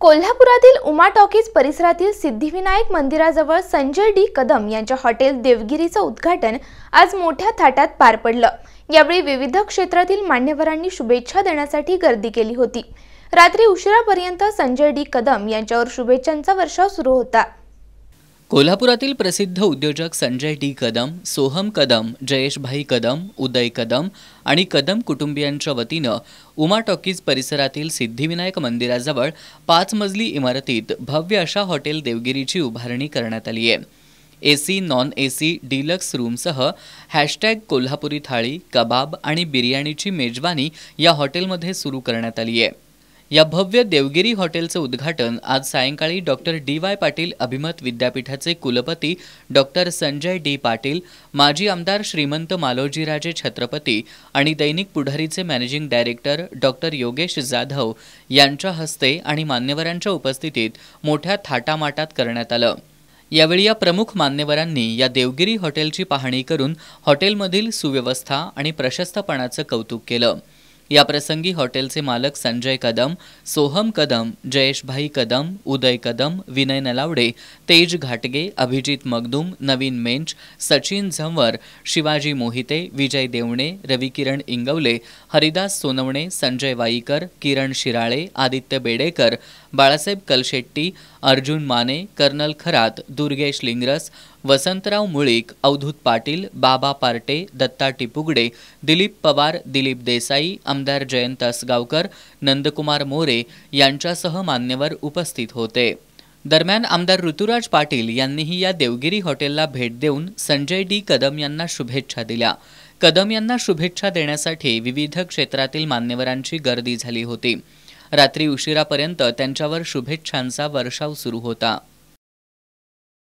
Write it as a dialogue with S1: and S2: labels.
S1: कोल्हापुरातील उमा टॉकीज परिसरातील सिद्धिविनायक मंदिराजवळ संजय डी कदम यांच्या हॉटेल देवगिरीचं उद्घाटन आज मोठ्या थाटात पार पडलं यावेळी विविध क्षेत्रातील मान्यवरांनी शुभेच्छा देण्यासाठी गर्दी केली होती रात्री उशिरापर्यंत संजय डी कदम यांच्यावर शुभेच्छांचा वर्षाव सुरू होता
S2: कोल्हापुरातील प्रसिद्ध उद्योजक संजय डी कदम सोहम कदम जयेशभाई कदम उदय कदम आणि कदम कुटुंबियांच्या वतीनं उमा टॉकीज परिसरातील सिद्धिविनायक मंदिराजवळ पाच मजली इमारतीत भव्य अशा हॉटेल देवगिरीची उभारणी करण्यात आली आहे ए सी नॉन ए सी डिलक्स रूमसह हॅशटॅग कोल्हापुरी थाळी कबाब आणि बिर्याणीची मेजवानी या हॉटेलमध्ये सुरू करण्यात आली आहे या भव्य देवगिरी हॉटेलचं उद्घाटन आज सायंकाळी डॉक्टर डी वाय पाटील अभिमत विद्यापीठाचे कुलपती डॉक्टर संजय डी पाटील माजी आमदार श्रीमंत मालोजीराजे छत्रपती आणि दैनिक पुढारीचे managing director doctor Yogesh Jadhav यांच्या हस्ते आणि मान्यवरांच्या उपस्थितीत मोठ्या थाटामाटात करण्यात आलं यावेळी या प्रमुख मान्यवरांनी या देवगिरी हॉटेलची पाहणी करून हॉटेलमधील सुव्यवस्था आणि प्रशस्तपणाचं कौतुक केलं या याप्रसंगी हॉटेलचे मालक संजय कदम सोहम कदम जयेशभाई कदम उदय कदम विनय नलावडे तेज घाटगे अभिजित मगदुम, नवीन मेंच सचिन झंवर शिवाजी मोहिते विजय देवणे रवी किरण इंगवले हरिदास सोनवणे संजय वाईकर किरण शिराळे आदित्य बेडेकर बाळासाहेब कलशेट्टी अर्जुन माने कर्नल खरात दुर्गेश लिंगरस वसंतराव मुळीक अवधूत पाटील बाबा पार्टे दत्ता टिपुगडे दिलीप पवार दिलीप देसाई आमदार जयंत असगावकर नंदकुमार मोरे यांच्यासह मान्यवर उपस्थित होते दरम्यान आमदार ऋतुराज पाटील यांनीही या देवगिरी हॉटेलला भेट देऊन संजय डी कदम यांना शुभेच्छा दिल्या कदम यांना शुभेच्छा देण्यासाठी विविध क्षेत्रातील मान्यवरांची गर्दी झाली होती रात्री उशिरापर्यंत त्यांच्यावर शुभेच्छांचा वर्षाव सुरू होता